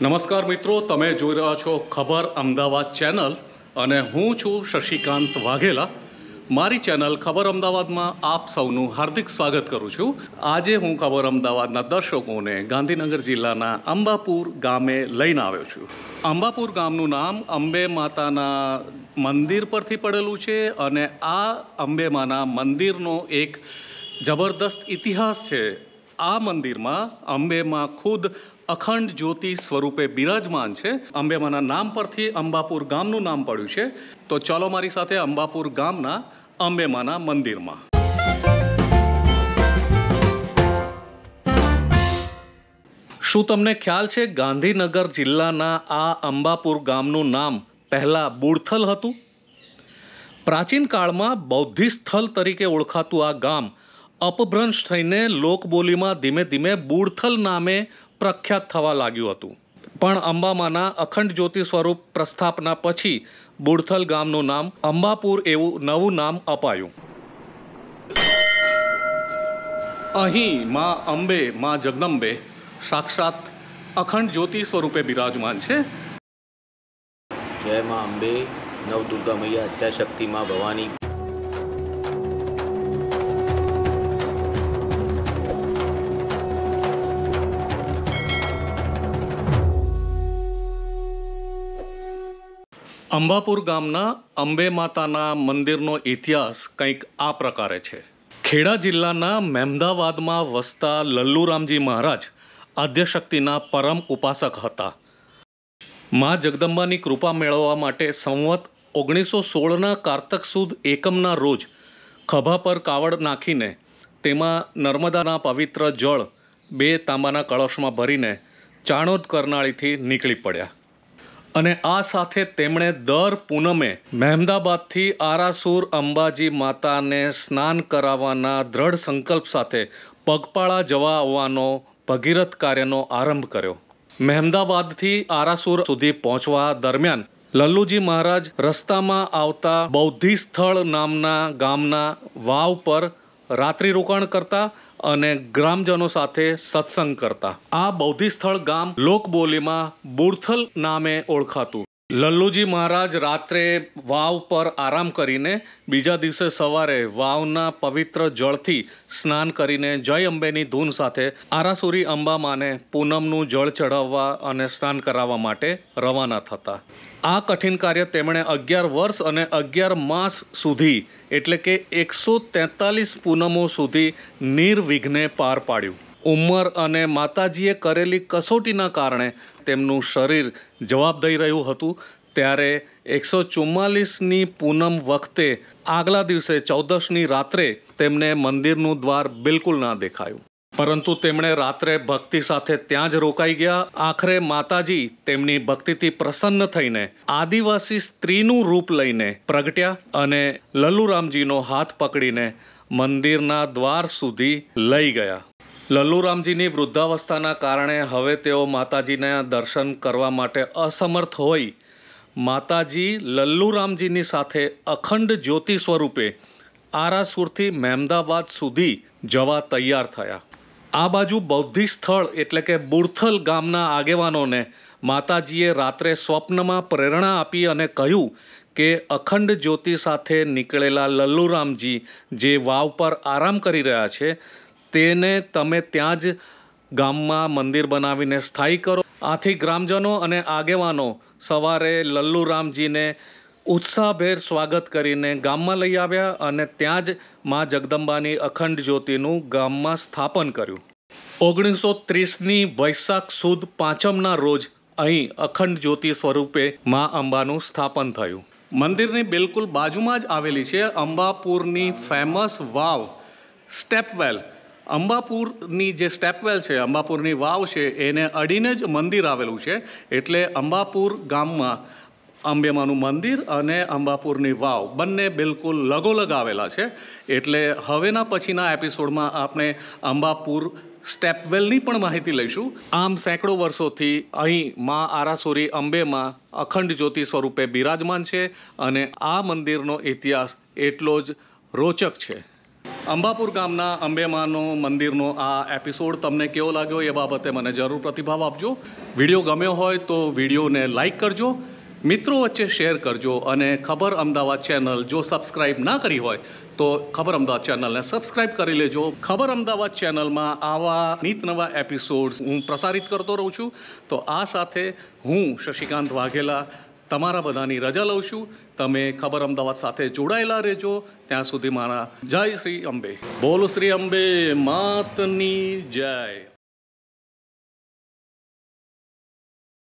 નમસ્કાર મિત્રો તમે જોઈ રહ્યા છો ખબર અમદાવાદ ચેનલ અને હું છું શશિકાંત વાઘેલા મારી ચેનલ ખબર અમદાવાદમાં આપ સૌનું હાર્દિક સ્વાગત કરું છું આજે હું ખબર અમદાવાદના દર્શકોને ગાંધીનગર જિલ્લાના અંબાપુર ગામે લઈને આવ્યો છું અંબાપુર ગામનું નામ અંબે માતાના મંદિર પરથી પડેલું છે અને આ અંબેમાના મંદિરનો એક જબરદસ્ત ઇતિહાસ છે આ મંદિરમાં અંબેમાં ખુદ અખંડ જ્યોતિ સ્વરૂપે બિરાજમાન છે અંબેમાના નામ પરથી અંબાપુર ગામનું નામ પડ્યું છે તો ચાલો મારી સાથે અંબાપુર ગામના અંબેમાના મંદિરમાં શું તમને ખ્યાલ છે ગાંધીનગર જિલ્લાના આ અંબાપુર ગામનું નામ પહેલાં બુડથલ હતું પ્રાચીન કાળમાં બૌદ્ધિ સ્થળ તરીકે ઓળખાતું આ ગામ અપભ્રંશ થઈને લોકબોલીમાં ધીમે ધીમે બુડથલ નામે પ્રખ્યાત થવા લાગ્યું હતું પણ અંબામાના અખંડ જ્યોતિ સ્વરૂપ પ્રસ્થાપના પછી બુડથલ ગામનું નામ અંબાપુર એવું નવું નામ અપાયું અહીં મા અંબે મા જગદંબે સાક્ષાત અખંડ જ્યોતિ સ્વરૂપે બિરાજમાન છે જય મા અંબે નવદુર્ગા મૈયા અત્યાશક્તિ મા ભવાની અંબાપુર ગામના અંબે માતાના મંદિરનો ઇતિહાસ કંઈક આ પ્રકારે છે ખેડા જિલ્લાના મહેમદાવાદમાં વસતા લલ્લુરામજી મહારાજ આદ્યશક્તિના પરમ ઉપાસક હતા મા જગદંબાની કૃપા મેળવવા માટે સંવત ઓગણીસો સોળના કારતક સુદ એકમના રોજ ખભા પર કાવડ નાખીને તેમાં નર્મદાના પવિત્ર જળ બે તાંબાના કળશમાં ભરીને ચાણોદ કરનાળીથી નીકળી પડ્યા અને આ સાથે તેમણે દર પૂનમે મહેમદાબાદથી આરાસુર અંબાજી માતાને સ્નાન કરાવવાના દ્રઢ સંકલ્પ સાથે પગપાળા જવા આવવાનો ભગીરથ કાર્યનો આરંભ કર્યો મહેમદાબાદથી આરાસુર સુધી પહોંચવા દરમિયાન લલ્લુજી મહારાજ રસ્તામાં આવતા બૌદ્ધિ સ્થળ નામના ગામના વાવ પર રાત્રિ રોકાણ કરતા અને ગ્રામજનો સાથે સત્સંગ કરતા આ બૌદ્ધિ સ્થળ ગામ લોકબોલીમાં બુરથલ નામે ઓળખાતું લલ્લુજી મહારાજ રાત્રે વાવ પર આરામ કરીને બીજા દિવસે સવારે વાવના પવિત્ર જળથી સ્નાન કરીને જય અંબેની ધૂન સાથે આરાસુરી અંબામાને પૂનમનું જળ ચઢાવવા અને સ્નાન કરાવવા માટે રવાના થતા આ કઠિન કાર્ય તેમણે અગિયાર વર્ષ અને અગિયાર માસ સુધી એટલે કે એકસો તેતાલીસ પૂનમો સુધી નિર્વિઘ્ને પાર પાડ્યું ઉંમર અને માતાજીએ કરેલી કસોટીના કારણે તેમનું શરીર જવાબ દઈ રહ્યું હતું ત્યારે એકસો ચુમ્માલીસની પૂનમ વખતે આગલા દિવસે ચૌદસની રાત્રે તેમને મંદિરનું દ્વાર બિલકુલ ના દેખાયું પરંતુ તેમણે રાત્રે ભક્તિ સાથે ત્યાં જ રોકાઈ ગયા આખરે માતાજી તેમની ભક્તિથી પ્રસન્ન થઈને આદિવાસી સ્ત્રીનું રૂપ લઈને પ્રગટ્યા અને લલ્લુરામજીનો હાથ પકડીને મંદિરના દ્વાર સુધી લઈ ગયા લલ્લુરામજીની વૃદ્ધાવસ્થાના કારણે હવે તેઓ માતાજીના દર્શન કરવા માટે અસમર્થ હોય માતાજી લલ્લુરામજીની સાથે અખંડ જ્યોતિ સ્વરૂપે આરાસુરથી મહેમદાવાદ સુધી જવા તૈયાર થયા આ બાજુ બૌદ્ધિ સ્થળ એટલે કે બુરથલ ગામના આગેવાનોને માતાજીએ રાત્રે સ્વપ્નમાં પ્રેરણા આપી અને કહ્યું કે અખંડ જ્યોતિ સાથે નીકળેલા લલ્લુરામજી જે વાવ પર આરામ કરી રહ્યા છે તેને તમે ત્યાં જ ગામમાં મંદિર બનાવીને સ્થાયી કરો આથી ગ્રામજનો અને આગેવાનો સવારે લલ્લુરામજીને ઉત્સાહભેર સ્વાગત કરીને ગામમાં લઈ આવ્યા અને ત્યાં જ મા જગદંબાની અખંડ જ્યોતિનું ગામમાં સ્થાપન કર્યું ઓગણીસો ત્રીસની વૈશાખ સુદ પાંચમના રોજ અહીં અખંડ જ્યોતિ સ્વરૂપે મા અંબાનું સ્થાપન થયું મંદિરની બિલકુલ બાજુમાં જ આવેલી છે અંબાપુરની ફેમસ વાવ સ્ટેપવેલ અંબાપુરની જે સ્ટેપવેલ છે અંબાપુરની વાવ છે એને અડીને જ મંદિર આવેલું છે એટલે અંબાપુર ગામમાં અંબેમાનું મંદિર અને અંબાપુરની વાવ બંને બિલકુલ લગોલગ આવેલા છે એટલે હવેના પછીના એપિસોડમાં આપણે અંબાપુર સ્ટેપવેલની પણ માહિતી લઈશું આમ સેંકડો વર્ષોથી અહીં મા આરાસુરી અંબેમાં અખંડ જ્યોતિ સ્વરૂપે બિરાજમાન છે અને આ મંદિરનો ઇતિહાસ એટલો જ રોચક છે અંબાપુર ગામના અંબેમાનો મંદિરનો આ એપિસોડ તમને કેવો લાગ્યો એ બાબતે મને જરૂર પ્રતિભાવ આપજો વિડીયો ગમ્યો હોય તો વિડીયોને લાઇક કરજો મિત્રો વચ્ચે શેર કરજો અને ખબર અમદાવાદ ચેનલ જો સબસ્ક્રાઇબ ના કરી હોય તો ખબર અમદાવાદ ચેનલને સબસ્ક્રાઇબ કરી લેજો ખબર અમદાવાદ ચેનલમાં આવા નીત નવા એપિસોડ્સ હું પ્રસારિત કરતો રહું છું તો આ સાથે હું શશિકાંત વાઘેલા તમારા બધાની રજા લઉં છું તમે ખબર અમદાવાદ સાથે જોડાયેલા રહેજો ત્યાં સુધી મારા જય શ્રી અંબે બોલો શ્રી અંબે માતની જય